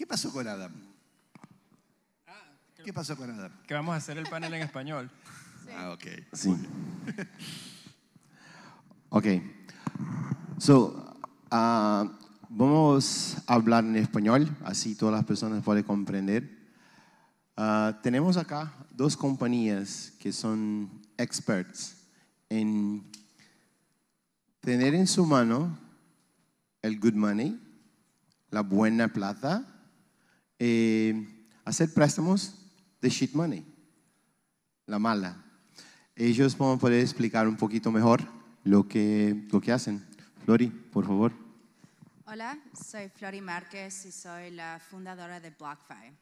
¿Qué pasó con Adam? Ah, ¿Qué pasó con Adam? Que vamos a hacer el panel en español. Ah, ok. Sí. ok. So, ah, vamos a hablar en español, así todas las personas pueden comprender. Ah, tenemos acá dos compañías que son experts en tener en su mano el good money, la buena plata, eh, hacer préstamos de shit money, la mala. Ellos van a poder explicar un poquito mejor lo que, lo que hacen. Flori, por favor. Hola, soy Flori Márquez y soy la fundadora de BlockFi.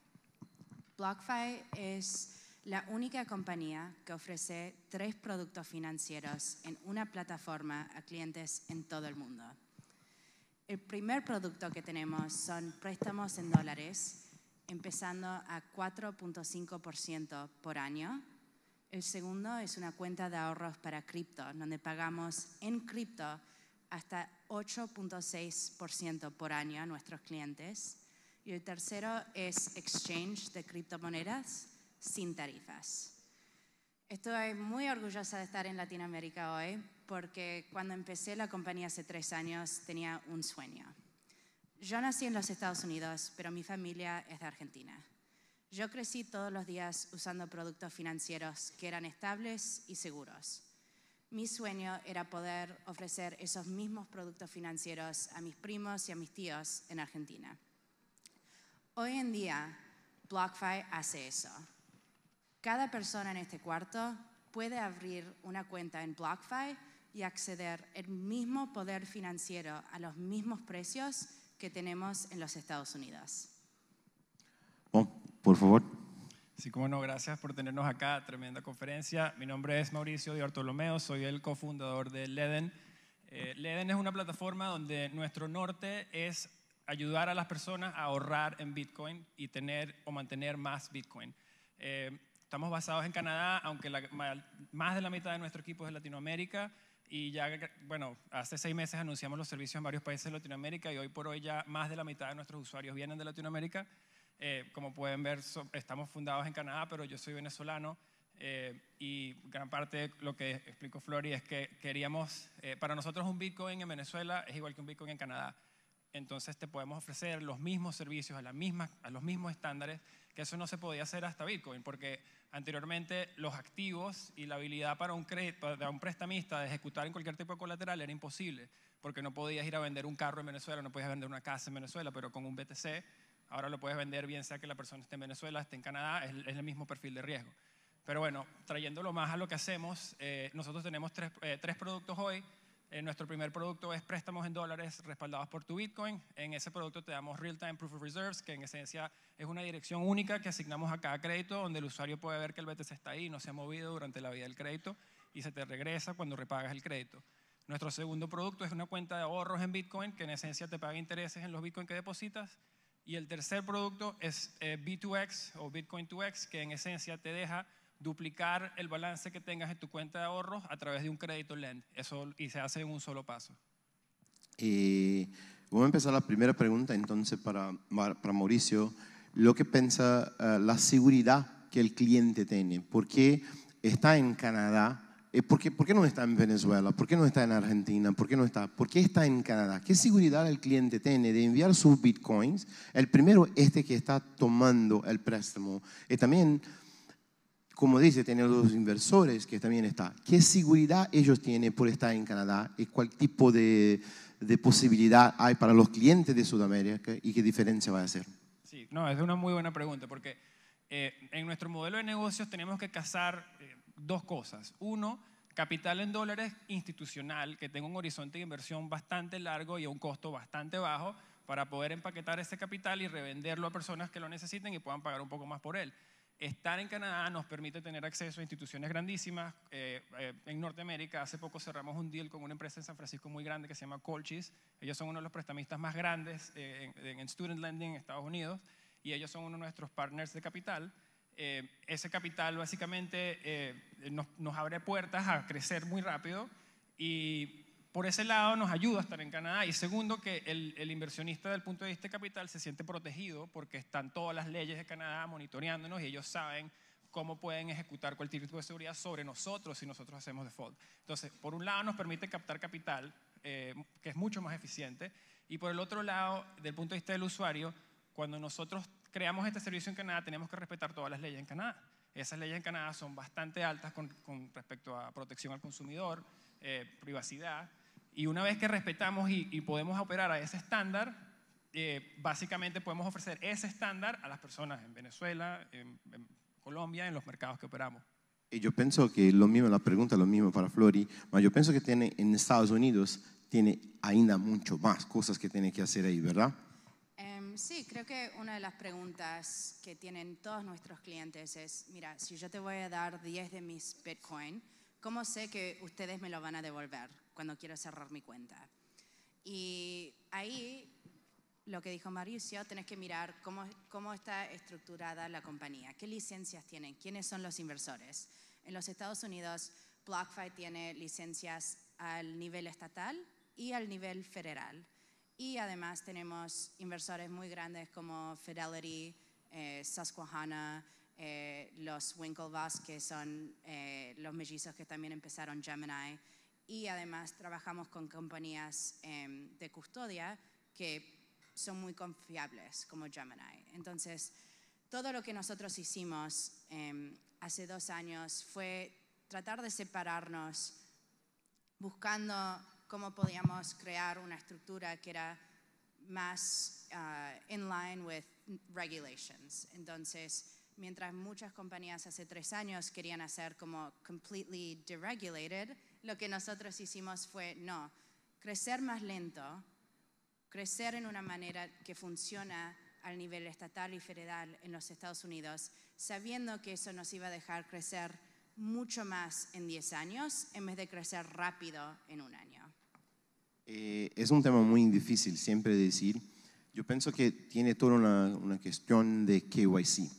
BlockFi es la única compañía que ofrece tres productos financieros en una plataforma a clientes en todo el mundo. El primer producto que tenemos son préstamos en dólares empezando a 4.5% por año. El segundo es una cuenta de ahorros para cripto, donde pagamos en cripto hasta 8.6% por año a nuestros clientes. Y el tercero es exchange de criptomonedas sin tarifas. Estoy muy orgullosa de estar en Latinoamérica hoy porque cuando empecé la compañía hace tres años tenía un sueño yo nací en los Estados Unidos, pero mi familia es de Argentina. Yo crecí todos los días usando productos financieros que eran estables y seguros. Mi sueño era poder ofrecer esos mismos productos financieros a mis primos y a mis tíos en Argentina. Hoy en día, BlockFi hace eso. Cada persona en este cuarto puede abrir una cuenta en BlockFi y acceder el mismo poder financiero a los mismos precios que tenemos en los Estados Unidos. Oh, por favor. Sí, como no, gracias por tenernos acá, tremenda conferencia. Mi nombre es Mauricio Di Bartolomeo, soy el cofundador de LEDEN. Eh, LEDEN es una plataforma donde nuestro norte es ayudar a las personas a ahorrar en Bitcoin y tener o mantener más Bitcoin. Eh, estamos basados en Canadá, aunque la, más de la mitad de nuestro equipo es de Latinoamérica y ya, bueno, hace seis meses anunciamos los servicios en varios países de Latinoamérica y hoy por hoy ya más de la mitad de nuestros usuarios vienen de Latinoamérica. Eh, como pueden ver, estamos fundados en Canadá, pero yo soy venezolano eh, y gran parte de lo que explicó Flori es que queríamos, eh, para nosotros un Bitcoin en Venezuela es igual que un Bitcoin en Canadá. Entonces te podemos ofrecer los mismos servicios a, a los mismos estándares, que eso no se podía hacer hasta Bitcoin, porque Anteriormente, los activos y la habilidad para un, un prestamista de ejecutar en cualquier tipo de colateral era imposible, porque no podías ir a vender un carro en Venezuela, no podías vender una casa en Venezuela, pero con un BTC ahora lo puedes vender bien sea que la persona esté en Venezuela, esté en Canadá, es, el mismo perfil de riesgo. Pero bueno, trayéndolo más a lo que hacemos, eh, nosotros tenemos tres eh, productos hoy eh, nuestro primer producto es préstamos en dólares respaldados por tu Bitcoin. En ese producto te damos Real-Time Proof of Reserves, que en esencia es una dirección única que asignamos a cada crédito, donde el usuario puede ver que el BTC está ahí, no se ha movido durante la vida del crédito y se te regresa cuando repagas el crédito. Nuestro segundo producto es una cuenta de ahorros en Bitcoin, que en esencia te paga intereses en los Bitcoin que depositas. Y el tercer producto es eh, B2X o Bitcoin 2X, que en esencia te deja duplicar el balance que tengas en tu cuenta de ahorros a través de un crédito lend. Eso y se hace en un solo paso. Y voy a empezar la primera pregunta entonces para, para Mauricio. Lo que piensa eh, la seguridad que el cliente tiene. ¿Por qué está en Canadá? Eh, ¿Por qué, ¿Por qué no está en Venezuela? ¿Por qué no está en Argentina? ¿Por qué no está? ¿Por qué está en Canadá? ¿Qué seguridad el cliente tiene de enviar sus bitcoins? El primero, este que está tomando el préstamo. Y también como dice, tener los inversores que también está. ¿Qué seguridad ellos tienen por estar en Canadá y cuál tipo de, posibilidad hay para los clientes de Sudamérica y qué diferencia va a hacer? Sí, no, es una muy buena pregunta porque eh, en nuestro modelo de negocios tenemos que cazar eh, dos cosas. Uno, capital en dólares institucional que tenga un horizonte de inversión bastante largo y a un costo bastante bajo para poder empaquetar ese capital y revenderlo a personas que lo necesiten y puedan pagar un poco más por él. Estar en Canadá nos permite tener acceso a instituciones grandísimas. Eh, eh, en Norteamérica, hace poco cerramos un deal con una empresa en San Francisco muy grande que se llama Colchis. Ellos son uno de los prestamistas más grandes eh, en, Student Lending en Estados Unidos y ellos son uno de nuestros partners de capital. ese capital básicamente nos, nos abre puertas a crecer muy rápido y por ese lado nos ayuda a estar en Canadá. Y segundo, que el, inversionista del punto de vista de capital se siente protegido porque están todas las leyes de Canadá monitoreándonos y ellos saben cómo pueden ejecutar cualquier tipo de seguridad sobre nosotros si nosotros hacemos default. Entonces, por un lado nos permite captar capital, eh, que es mucho más eficiente, y por el otro lado, del punto de vista del usuario, cuando nosotros creamos este servicio en Canadá, tenemos que respetar todas las leyes en Canadá. Esas leyes en Canadá son bastante altas con, respecto a protección al consumidor, eh, privacidad, y una vez que respetamos y, podemos operar a ese estándar, eh, básicamente podemos ofrecer ese estándar a las personas en Venezuela, en, Colombia, en los mercados que operamos. Y yo pienso que lo mismo, la pregunta es lo mismo para Flori, pero yo pienso que tiene, en Estados Unidos tiene ainda mucho más cosas que tiene que hacer ahí, ¿verdad? Em, sí, creo que una de las preguntas que tienen todos nuestros clientes es, mira, si yo te voy a dar 10 de mis Bitcoin, ¿Cómo sé que ustedes me lo van a devolver cuando quiero cerrar mi cuenta? Y ahí lo que dijo Mauricio, tenés que mirar cómo, cómo está estructurada la compañía, qué licencias tienen, quiénes son los inversores. En los Estados Unidos, BlockFi tiene licencias al nivel estatal y al nivel federal. Y además tenemos inversores muy grandes como Fidelity, eh, Susquehanna, eh, los Winklevoss, que son eh, los mellizos que también empezaron Gemini, y además trabajamos con compañías em, de custodia que son muy confiables, como Gemini. Entonces, todo lo que nosotros hicimos em, hace dos años fue tratar de separarnos, buscando cómo podíamos crear una estructura que era más ah, in line with regulations. Entonces, mientras muchas compañías hace tres años querían hacer como completely deregulated, lo que nosotros hicimos fue, no, crecer más lento, crecer en una manera que funciona al nivel estatal y federal en los Estados Unidos, sabiendo que eso nos iba a dejar crecer mucho más en 10 años en vez de crecer rápido en un año. Eh, es un tema muy difícil siempre decir. Yo pienso que tiene toda una, una cuestión de KYC.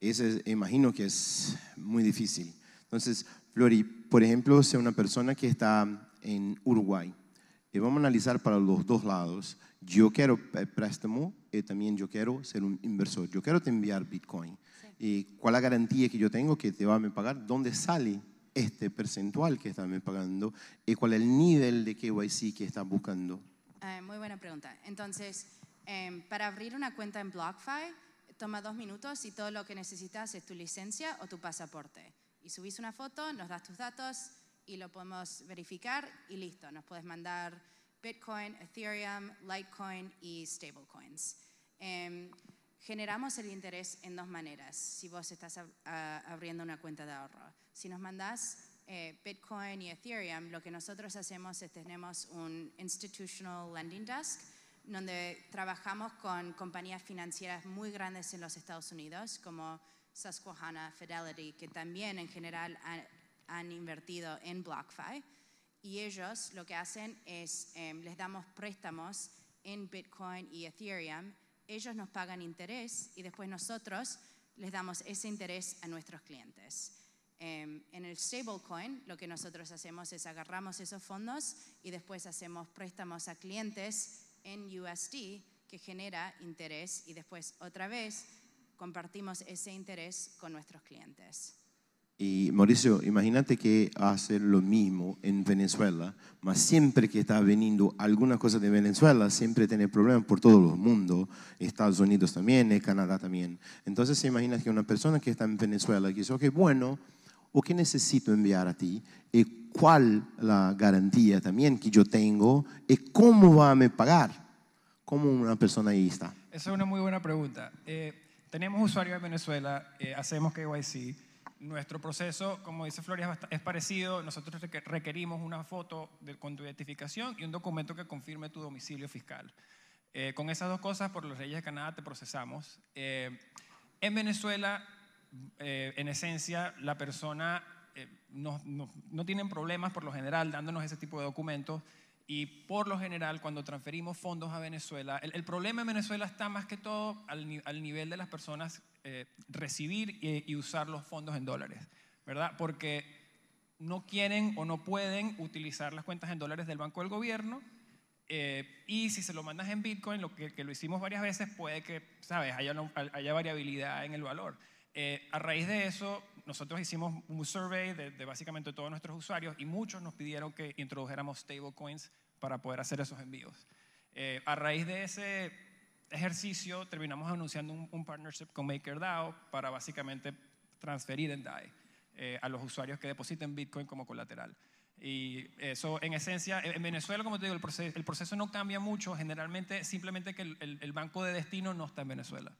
Eso imagino que es muy difícil. Entonces, Flori, por ejemplo, si una persona que está en Uruguay, y vamos a analizar para los dos lados, yo quiero eh, préstamo y también yo quiero ser un inversor, yo quiero te enviar Bitcoin. ¿Y cuál es la garantía que yo tengo que te va a pagar? ¿Dónde sale este percentual que está me pagando? ¿Y cuál es el nivel de KYC que está buscando? Eh, muy buena pregunta. Entonces, em, para abrir una cuenta en BlockFi, toma dos minutos y todo lo que necesitas es tu licencia o tu pasaporte. Y subís una foto, nos das tus datos y lo podemos verificar y listo, nos puedes mandar Bitcoin, Ethereum, Litecoin y stablecoins. Em, generamos el interés en dos maneras si vos estás abriendo una cuenta de ahorro. Si nos mandás eh, Bitcoin y Ethereum, lo que nosotros hacemos es tenemos un Institutional Lending Desk, donde trabajamos con compañías financieras muy grandes en los Estados Unidos, como Susquehanna, Fidelity, que también en general han, invertido en BlockFi. Y ellos lo que hacen es, em, les damos préstamos en Bitcoin y Ethereum, ellos nos pagan interés y después nosotros les damos ese interés a nuestros clientes. Em, en el stablecoin lo que nosotros hacemos es agarramos esos fondos y después hacemos préstamos a clientes en USD que genera interés y después otra vez compartimos ese interés con nuestros clientes. Y Mauricio, imagínate que hace lo mismo en Venezuela, mas siempre que está veniendo alguna cosa de Venezuela, siempre tiene problemas por todo el mundo, Estados Unidos también, eh, Canadá también. Entonces se imagina que una persona que está en Venezuela que dice, ok, bueno, ¿o qué necesito enviar a ti? Eh, cuál la garantía también que yo tengo y cómo va a me pagar como una persona ahí está. Esa es una muy buena pregunta. Eh, tenemos usuarios en Venezuela, eh, hacemos KYC. Nuestro proceso, como dice Floria, es parecido. Nosotros requerimos una foto de, con tu identificación y un documento que confirme tu domicilio fiscal. Eh, con esas dos cosas, por los leyes de Canadá, te procesamos. Eh, en Venezuela, en esencia, la persona eh, no, tienen problemas por lo general dándonos ese tipo de documentos y por lo general cuando transferimos fondos a Venezuela, el, problema en Venezuela está más que todo al, nivel de las personas eh, recibir y, usar los fondos en dólares, ¿verdad? Porque no quieren o no pueden utilizar las cuentas en dólares del Banco del Gobierno eh, y si se lo mandas en Bitcoin, lo que, lo hicimos varias veces, puede que, ¿sabes?, haya, haya variabilidad en el valor. Eh, a raíz de eso, nosotros hicimos un survey de, básicamente todos nuestros usuarios y muchos nos pidieron que introdujéramos stablecoins para poder hacer esos envíos. Eh, a raíz de ese ejercicio, terminamos anunciando un, partnership con MakerDAO para básicamente transferir en DAI eh, a los usuarios que depositen Bitcoin como colateral. Y eso, en esencia, en Venezuela, como te digo, el proceso, no cambia mucho. Generalmente, simplemente que el banco de destino no está en Venezuela.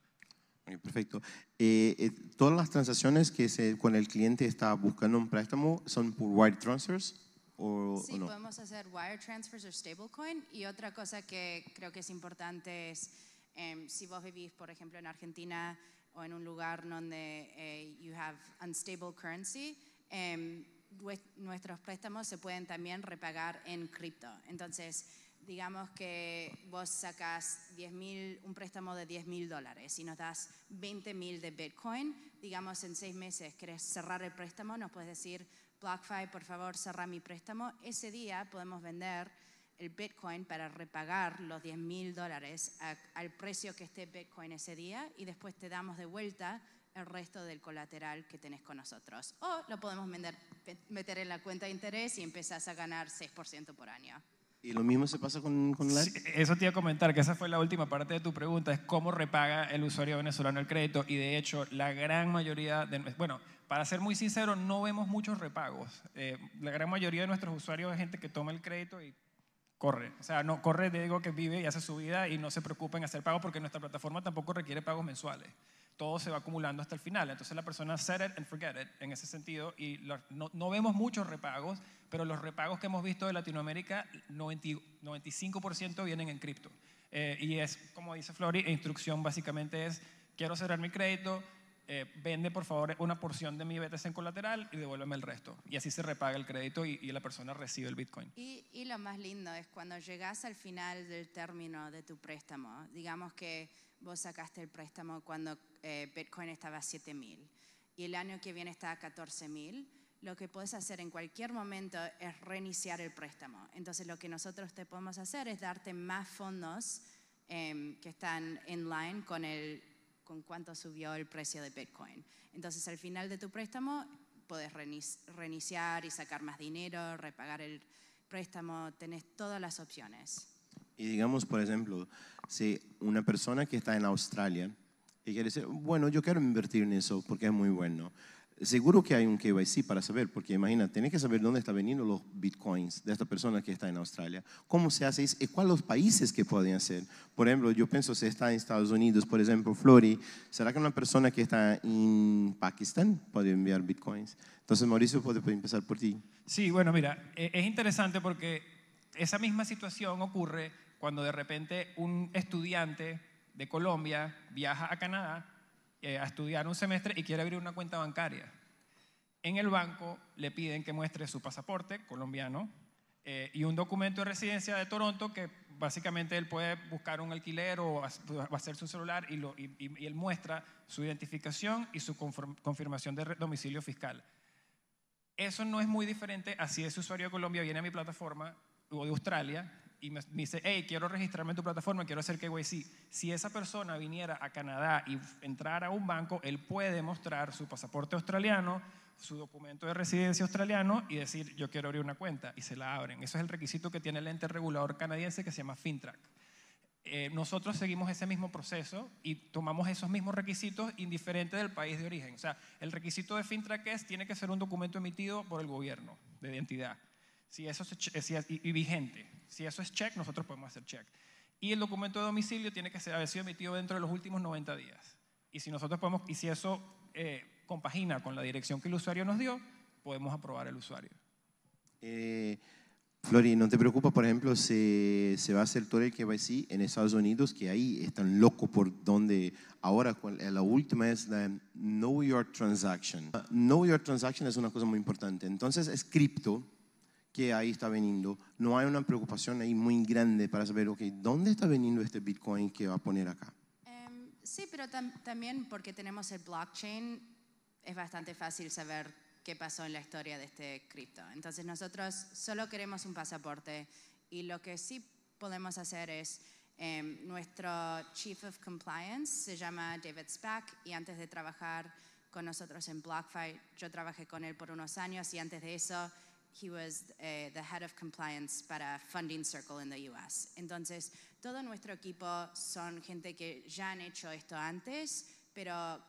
Perfecto. Eh, eh, todas las transacciones que se, con el cliente está buscando un préstamo son por wire transfers o, sí, podemos hacer wire transfers o stablecoin. Y otra cosa que creo que es importante es em, si vos vivís, por ejemplo, en Argentina o en un lugar donde eh, you have unstable currency, em, nuestros préstamos se pueden también repagar en cripto. Entonces digamos que vos sacas un préstamo de 10 mil dólares y nos das 20 mil de Bitcoin, digamos en seis meses querés cerrar el préstamo, nos puedes decir, BlockFi, por favor, cerra mi préstamo. Ese día podemos vender el Bitcoin para repagar los 10 mil dólares al precio que esté Bitcoin ese día y después te damos de vuelta el resto del colateral que tenés con nosotros. O lo podemos meter en la cuenta de interés y empezás a ganar 6% por año. Y lo mismo se pasa con, con la... eso te iba a comentar, que esa fue la última parte de tu pregunta, es cómo repaga el usuario venezolano el crédito. Y de hecho, la gran mayoría de... Bueno, para ser muy sincero, no vemos muchos repagos. Eh, la gran mayoría de nuestros usuarios es gente que toma el crédito y corre. O sea, no corre, digo que vive y hace su vida y no se preocupa en hacer pagos porque nuestra plataforma tampoco requiere pagos mensuales todo se va acumulando hasta el final. Entonces la persona set it and forget it en ese sentido y no, no, vemos muchos repagos, pero los repagos que hemos visto de Latinoamérica, 95% vienen en cripto. Eh, y es, como dice Flori, instrucción básicamente es, quiero cerrar mi crédito, eh, vende por favor una porción de mi BTC en colateral y devuélveme el resto. Y así se repaga el crédito y, y la persona recibe el Bitcoin. Y, y lo más lindo es cuando llegas al final del término de tu préstamo, digamos que vos sacaste el préstamo cuando eh, Bitcoin estaba a 7.000 y el año que viene está a 14.000, lo que puedes hacer en cualquier momento es reiniciar el préstamo. Entonces lo que nosotros te podemos hacer es darte más fondos em, que están en line con, cuánto subió el precio de Bitcoin. Entonces al final de tu préstamo puedes reiniciar y sacar más dinero, repagar el préstamo, tenés todas las opciones. Y digamos, por ejemplo, si una persona que está en Australia y quiere decir, bueno, yo quiero invertir en eso porque es muy bueno. Seguro que hay un KYC para saber, porque imagina, tienes que saber dónde están veniendo los bitcoins de esta persona que está en Australia, cómo se hace eso y cuáles los países que pueden hacer. Por ejemplo, yo pienso si está en Estados Unidos, por ejemplo, Flori, ¿será que una persona que está en Pakistán puede enviar bitcoins? Entonces, Mauricio, puede empezar por ti. Sí, bueno, mira, e-, es interesante porque esa misma situación ocurre cuando de repente un estudiante de Colombia viaja a Canadá eh, a estudiar un semestre y quiere abrir una cuenta bancaria. En el banco le piden que muestre su pasaporte colombiano eh, y un documento de residencia de Toronto que básicamente él puede buscar un alquiler o hacer su celular y, él muestra su identificación y su confirmación de domicilio fiscal. Eso no es muy diferente a si ese usuario de Colombia viene a mi plataforma o de Australia y me, dice, hey, quiero registrarme en tu plataforma, quiero hacer KYC. Si esa persona viniera a Canadá y entrara a un banco, él puede mostrar su pasaporte australiano, su documento de residencia australiano y decir, yo quiero abrir una cuenta, y se la abren. Eso es el requisito que tiene el ente regulador canadiense que se llama FinTrack. Eh, nosotros seguimos ese mismo proceso y tomamos esos mismos requisitos indiferente del país de origen. O sea, el requisito de FinTrack es, tiene que ser un documento emitido por el gobierno de identidad. Si eso es, y vigente. Si eso es check, nosotros podemos hacer check. Y el documento de domicilio tiene que ser, haber sido emitido dentro de los últimos 90 días. Y si nosotros podemos, y si eso eh, compagina con la dirección que el usuario nos dio, podemos aprobar el usuario. Eh, Flori, ¿no te preocupa, por ejemplo, se, se va a hacer todo el decir en Estados Unidos, que ahí están locos por donde ahora eh, la última es la Know Your Transaction. Know Your Transaction es una cosa muy importante. Entonces es cripto, que ahí está veniendo, no hay una preocupación ahí muy grande para saber, ok, ¿dónde está veniendo este Bitcoin que va a poner acá? Em, sí, pero también porque tenemos el blockchain, es bastante fácil saber qué pasó en la historia de este cripto. Entonces nosotros solo queremos un pasaporte y lo que sí podemos hacer es, em, nuestro Chief of Compliance se llama David Spack y antes de trabajar con nosotros en BlockFi, yo trabajé con él por unos años y antes de eso he was eh, the head of compliance para Funding Circle in the US. Entonces, todo nuestro equipo son gente que ya han hecho esto antes, pero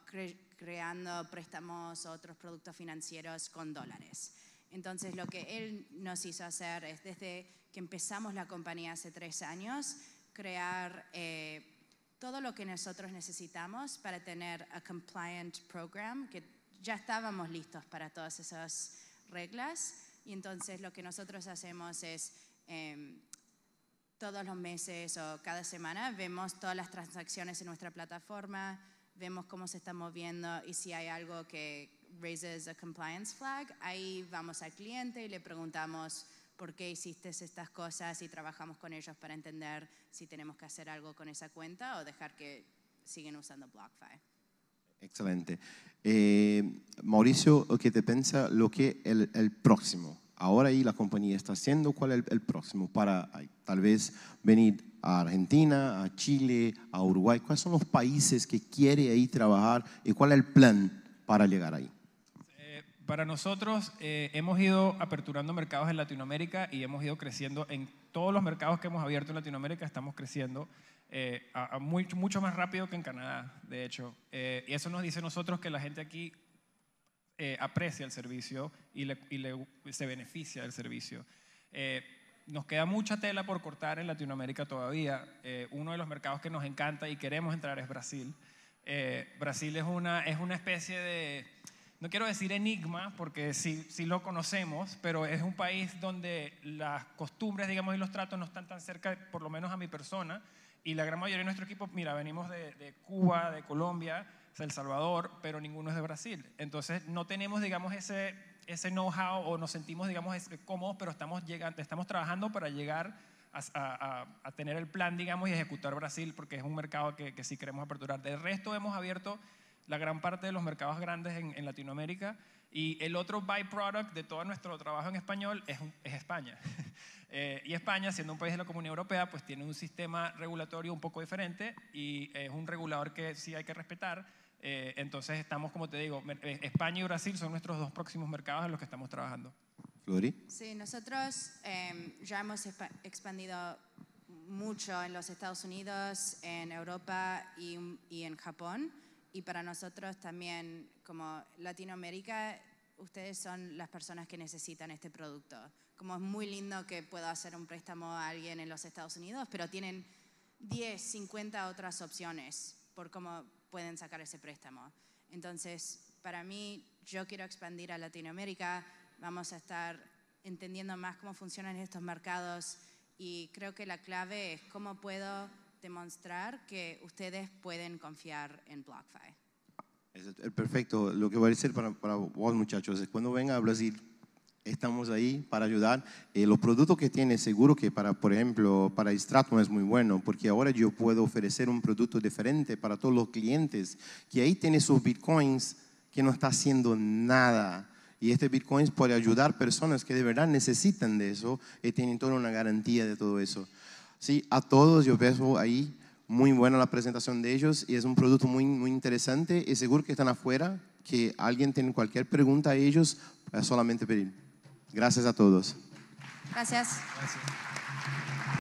creando préstamos o otros productos financieros con dólares. Entonces, lo que él nos hizo hacer es, desde que empezamos la compañía hace tres años, crear eh, todo lo que nosotros necesitamos para tener a compliant program, que ya estábamos listos para todas esas reglas, y entonces lo que nosotros hacemos es em, todos los meses o cada semana vemos todas las transacciones en nuestra plataforma, vemos cómo se está moviendo y si hay algo que raises a compliance flag, ahí vamos al cliente y le preguntamos por qué hiciste estas cosas y trabajamos con ellos para entender si tenemos que hacer algo con esa cuenta o dejar que siguen usando BlockFi. Excelente. Eh, Mauricio, ¿qué te piensa lo que el, el próximo? Ahora ahí la compañía está haciendo, ¿cuál es el, próximo? Para tal vez venir a Argentina, a Chile, a Uruguay, ¿cuáles son los países que quiere ahí trabajar y cuál es el plan para llegar ahí? Eh, para nosotros eh, hemos ido aperturando mercados en Latinoamérica y hemos ido creciendo en todos los mercados que hemos abierto en Latinoamérica, estamos creciendo. Eh, a, mucho más rápido que en Canadá, de hecho. Eh, y eso nos dice nosotros que la gente aquí eh, aprecia el servicio y, y le, se beneficia del servicio. nos queda mucha tela por cortar en Latinoamérica todavía. uno de los mercados que nos encanta y queremos entrar es Brasil. Brasil es una, es una especie de, no quiero decir enigma, porque sí, sí lo conocemos, pero es un país donde las costumbres, digamos, y los tratos no están tan cerca, por lo menos a mi persona, y la gran mayoría de nuestro equipo, mira, venimos de, Cuba, de Colombia, de El Salvador, pero ninguno es de Brasil. Entonces no tenemos, digamos, ese, ese know-how o nos sentimos, digamos, cómodos, pero estamos, llegando, estamos trabajando para llegar a, a, tener el plan, digamos, y ejecutar Brasil, porque es un mercado que, que sí queremos aperturar. Del resto hemos abierto la gran parte de los mercados grandes en, en Latinoamérica. Y el otro byproduct de todo nuestro trabajo en español es, es España. Eh, y España, siendo un país de la Comunidad Europea, pues tiene un sistema regulatorio un poco diferente y es un regulador que sí hay que respetar. Eh, entonces estamos, como te digo, eh, España y Brasil son nuestros dos próximos mercados en los que estamos trabajando. Flori. Sí, nosotros em, ya hemos expandido mucho en los Estados Unidos, en Europa y, y en Japón. Y para nosotros también, como Latinoamérica, ustedes son las personas que necesitan este producto. Como es muy lindo que pueda hacer un préstamo a alguien en los Estados Unidos, pero tienen 10, 50 otras opciones por cómo pueden sacar ese préstamo. Entonces, para mí, yo quiero expandir a Latinoamérica, vamos a estar entendiendo más cómo funcionan estos mercados y creo que la clave es cómo puedo demostrar que ustedes pueden confiar en BlockFi perfecto. Lo que voy a decir para, vos, muchachos, es cuando venga a Brasil, estamos ahí para ayudar. Eh, los productos que tiene, seguro que para, por ejemplo, para Stratum es muy bueno, porque ahora yo puedo ofrecer un producto diferente para todos los clientes, que ahí tiene sus bitcoins que no está haciendo nada. Y este bitcoins puede ayudar personas que de verdad necesitan de eso y tienen toda una garantía de todo eso. Sí, a todos yo veo ahí muy buena la presentación de ellos y es un producto muy, muy interesante y seguro que están afuera, que alguien tiene cualquier pregunta a ellos, pues, solamente pedir. Gracias a todos. Gracias.